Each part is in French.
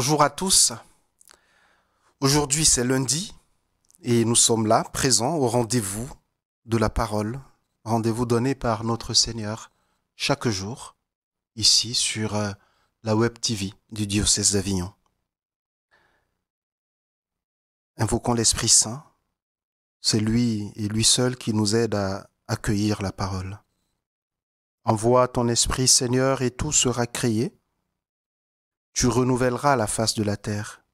Bonjour à tous. Aujourd'hui c'est lundi et nous sommes là, présents au rendez-vous de la parole, rendez-vous donné par notre Seigneur chaque jour, ici sur euh, la Web TV du diocèse d'Avignon. Invoquons l'Esprit Saint, c'est lui et lui seul qui nous aide à accueillir la parole. Envoie ton Esprit Seigneur et tout sera créé tu renouvelleras la face de la terre.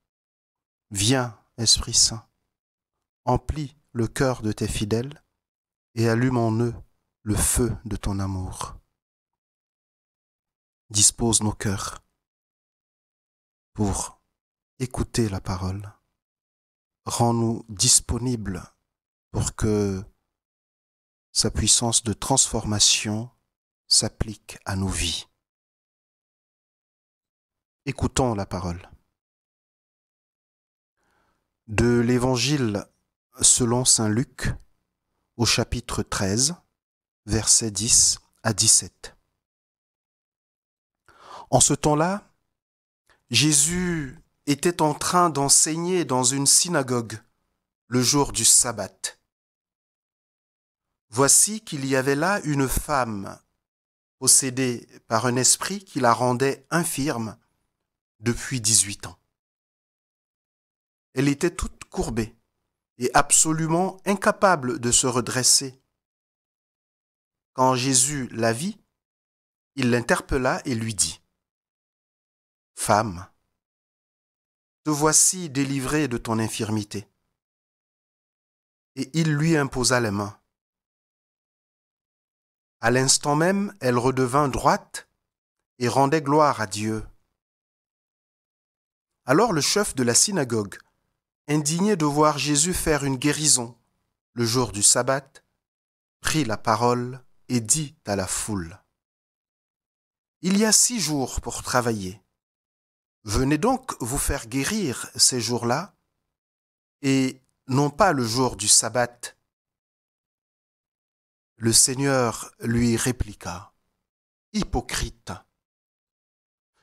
Viens, Esprit Saint, emplis le cœur de tes fidèles et allume en eux le feu de ton amour. Dispose nos cœurs pour écouter la parole. Rends-nous disponibles pour que sa puissance de transformation s'applique à nos vies. Écoutons la parole. De l'Évangile selon Saint Luc au chapitre 13, versets 10 à 17. En ce temps-là, Jésus était en train d'enseigner dans une synagogue le jour du sabbat. Voici qu'il y avait là une femme possédée par un esprit qui la rendait infirme depuis dix-huit ans. Elle était toute courbée et absolument incapable de se redresser. Quand Jésus la vit, il l'interpella et lui dit, Femme, te voici délivrée de ton infirmité. Et il lui imposa les mains. À l'instant même, elle redevint droite et rendait gloire à Dieu. Alors le chef de la synagogue, indigné de voir Jésus faire une guérison le jour du sabbat, prit la parole et dit à la foule, Il y a six jours pour travailler. Venez donc vous faire guérir ces jours-là, et non pas le jour du sabbat. Le Seigneur lui répliqua, Hypocrite,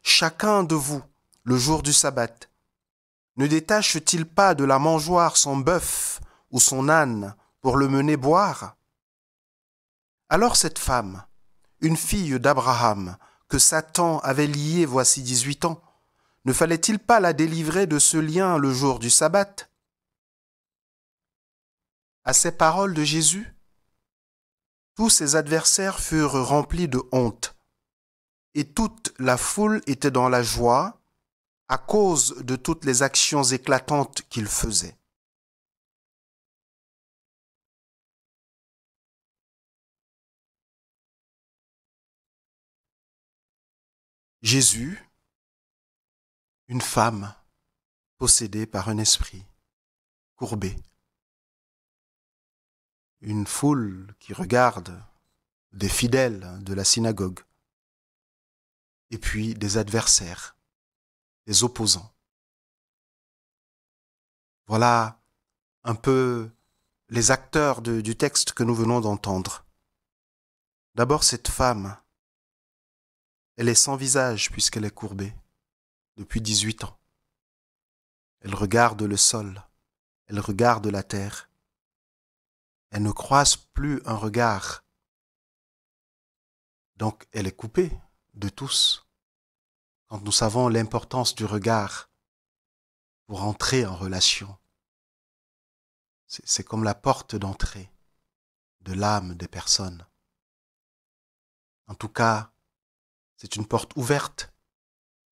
chacun de vous le jour du sabbat Ne détache-t-il pas de la mangeoire son bœuf ou son âne pour le mener boire Alors cette femme, une fille d'Abraham, que Satan avait liée voici dix-huit ans, ne fallait-il pas la délivrer de ce lien le jour du sabbat À ces paroles de Jésus, tous ses adversaires furent remplis de honte, et toute la foule était dans la joie à cause de toutes les actions éclatantes qu'il faisait. Jésus, une femme possédée par un esprit courbé. Une foule qui regarde des fidèles de la synagogue et puis des adversaires les opposants. Voilà un peu les acteurs du texte que nous venons d'entendre. D'abord cette femme. Elle est sans visage puisqu'elle est courbée depuis 18 ans. Elle regarde le sol, elle regarde la terre. Elle ne croise plus un regard. Donc elle est coupée de tous quand nous savons l'importance du regard pour entrer en relation. C'est comme la porte d'entrée de l'âme des personnes. En tout cas, c'est une porte ouverte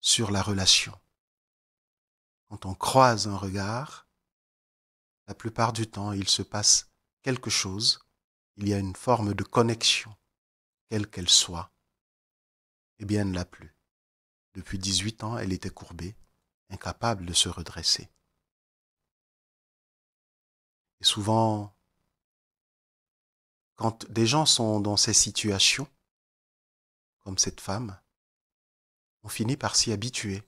sur la relation. Quand on croise un regard, la plupart du temps, il se passe quelque chose, il y a une forme de connexion, quelle qu'elle soit. et bien, l'a plus. Depuis dix-huit ans, elle était courbée, incapable de se redresser. Et souvent, quand des gens sont dans ces situations, comme cette femme, on finit par s'y habituer.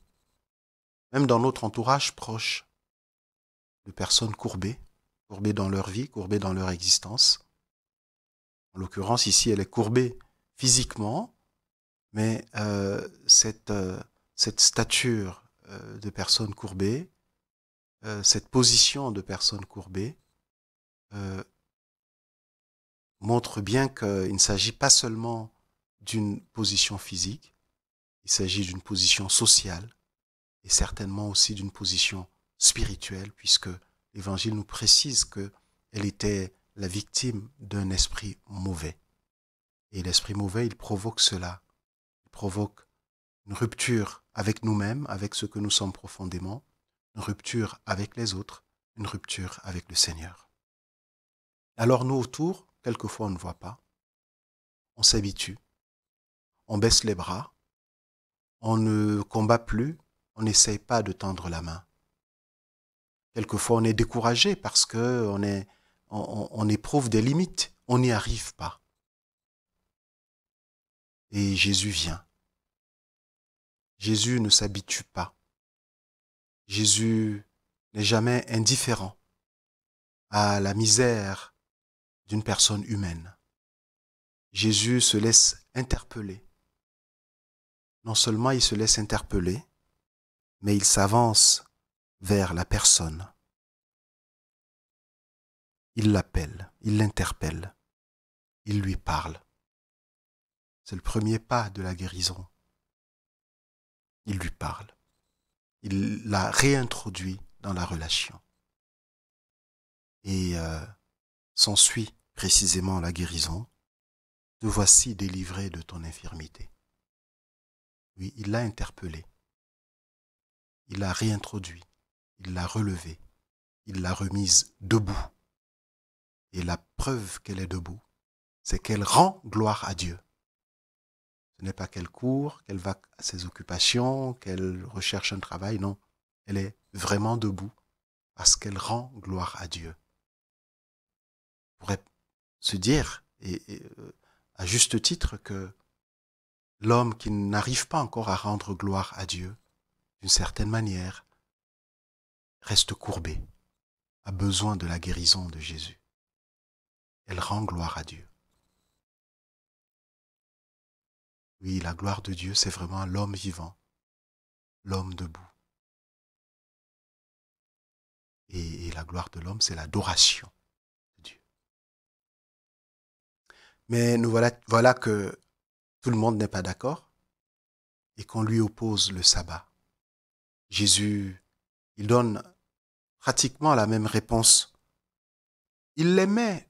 Même dans notre entourage proche, de personnes courbées, courbées dans leur vie, courbées dans leur existence. En l'occurrence, ici, elle est courbée physiquement, mais euh, cette, euh, cette stature euh, de personne courbée, cette position de personne courbée, montre bien qu'il ne s'agit pas seulement d'une position physique, il s'agit d'une position sociale et certainement aussi d'une position spirituelle, puisque l'Évangile nous précise qu'elle était la victime d'un esprit mauvais. Et l'esprit mauvais, il provoque cela provoque une rupture avec nous-mêmes, avec ce que nous sommes profondément, une rupture avec les autres, une rupture avec le Seigneur. Alors nous autour, quelquefois on ne voit pas, on s'habitue, on baisse les bras, on ne combat plus, on n'essaye pas de tendre la main. Quelquefois on est découragé parce qu'on éprouve des limites, on n'y arrive pas. Et Jésus vient. Jésus ne s'habitue pas. Jésus n'est jamais indifférent à la misère d'une personne humaine. Jésus se laisse interpeller. Non seulement il se laisse interpeller, mais il s'avance vers la personne. Il l'appelle, il l'interpelle, il lui parle. C'est le premier pas de la guérison. Il lui parle. Il la réintroduit dans la relation. Et euh, s'ensuit précisément la guérison. Te voici délivré de ton infirmité. Oui, il l'a interpellé. Il l'a réintroduit. Il l'a relevé. Il l'a remise debout. Et la preuve qu'elle est debout, c'est qu'elle rend gloire à Dieu. Ce n'est pas qu'elle court, qu'elle va à ses occupations, qu'elle recherche un travail, non. Elle est vraiment debout parce qu'elle rend gloire à Dieu. On pourrait se dire, et, euh, à juste titre, que l'homme qui n'arrive pas encore à rendre gloire à Dieu, d'une certaine manière, reste courbé, a besoin de la guérison de Jésus. Elle rend gloire à Dieu. Oui, la gloire de Dieu, c'est vraiment l'homme vivant, l'homme debout. Et, la gloire de l'homme, c'est l'adoration de Dieu. Mais nous voilà, voilà que tout le monde n'est pas d'accord et qu'on lui oppose le sabbat. Jésus, il donne pratiquement la même réponse. Il l'aimait,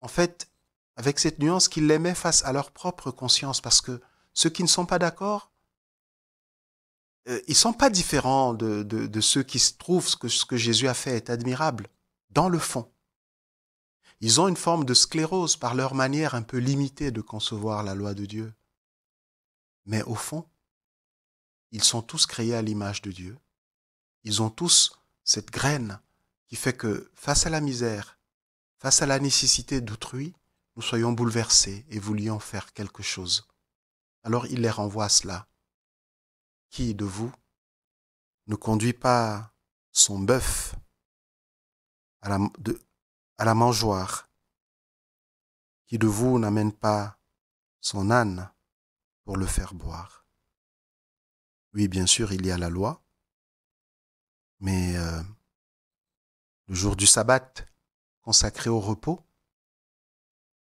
en fait, avec cette nuance qu'il l'aimait face à leur propre conscience, parce que ceux qui ne sont pas d'accord, euh, ils ne sont pas différents de, ceux qui se trouvent que ce que Jésus a fait est admirable, dans le fond. Ils ont une forme de sclérose par leur manière un peu limitée de concevoir la loi de Dieu. Mais au fond, ils sont tous créés à l'image de Dieu. Ils ont tous cette graine qui fait que face à la misère, face à la nécessité d'autrui, nous soyons bouleversés et voulions faire quelque chose. Alors il les renvoie à cela. Qui de vous ne conduit pas son bœuf à la, mangeoire Qui de vous n'amène pas son âne pour le faire boire Oui, bien sûr, il y a la loi, mais euh, le jour du sabbat consacré au repos,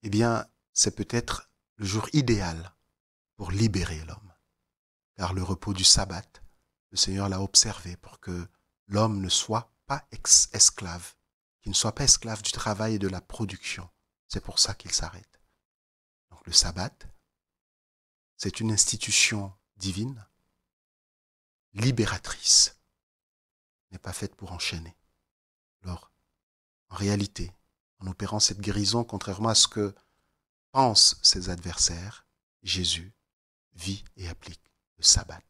eh bien, c'est peut-être le jour idéal pour libérer l'homme. Car le repos du sabbat, le Seigneur l'a observé pour que l'homme ne soit pas esclave, qu'il ne soit pas esclave du travail et de la production. C'est pour ça qu'il s'arrête. Donc le sabbat, c'est une institution divine, libératrice, n'est pas faite pour enchaîner. Alors, en réalité, en opérant cette guérison, contrairement à ce que pensent ses adversaires, Jésus vit et applique le sabbat.